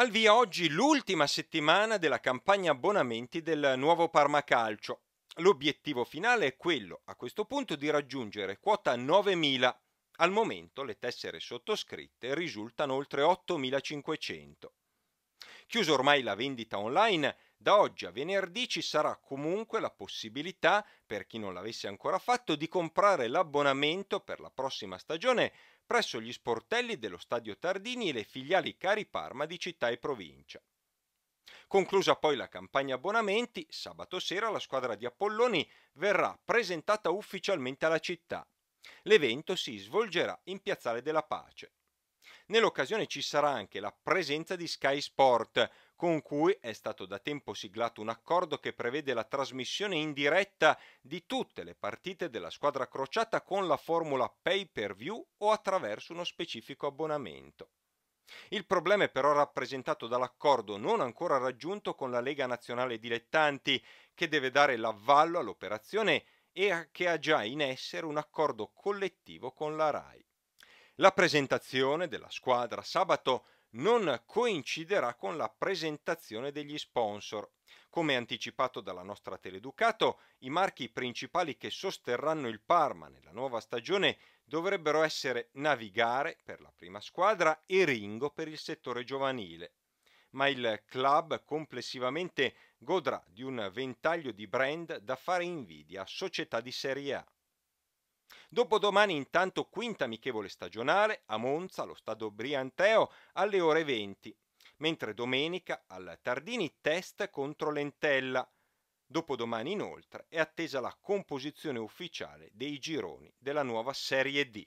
Al via oggi l'ultima settimana della campagna abbonamenti del nuovo Parma Calcio. L'obiettivo finale è quello, a questo punto, di raggiungere quota 9.000. Al momento le tessere sottoscritte risultano oltre 8.500. Chiuso ormai la vendita online, da oggi a venerdì ci sarà comunque la possibilità, per chi non l'avesse ancora fatto, di comprare l'abbonamento per la prossima stagione presso gli sportelli dello Stadio Tardini e le filiali Cari Parma di città e provincia. Conclusa poi la campagna abbonamenti, sabato sera la squadra di Apolloni verrà presentata ufficialmente alla città. L'evento si svolgerà in Piazzale della Pace. Nell'occasione ci sarà anche la presenza di Sky Sport, con cui è stato da tempo siglato un accordo che prevede la trasmissione in diretta di tutte le partite della squadra crociata con la formula pay per view o attraverso uno specifico abbonamento. Il problema è però rappresentato dall'accordo non ancora raggiunto con la Lega Nazionale Dilettanti, che deve dare l'avvallo all'operazione e che ha già in essere un accordo collettivo con la RAI. La presentazione della squadra sabato non coinciderà con la presentazione degli sponsor. Come anticipato dalla nostra Teleducato, i marchi principali che sosterranno il Parma nella nuova stagione dovrebbero essere Navigare per la prima squadra e Ringo per il settore giovanile. Ma il club complessivamente godrà di un ventaglio di brand da fare invidia a società di Serie A. Dopodomani intanto quinta amichevole stagionale a Monza, allo stadio Brianteo, alle ore 20, mentre domenica al Tardini test contro Lentella. Dopodomani inoltre è attesa la composizione ufficiale dei gironi della nuova Serie D.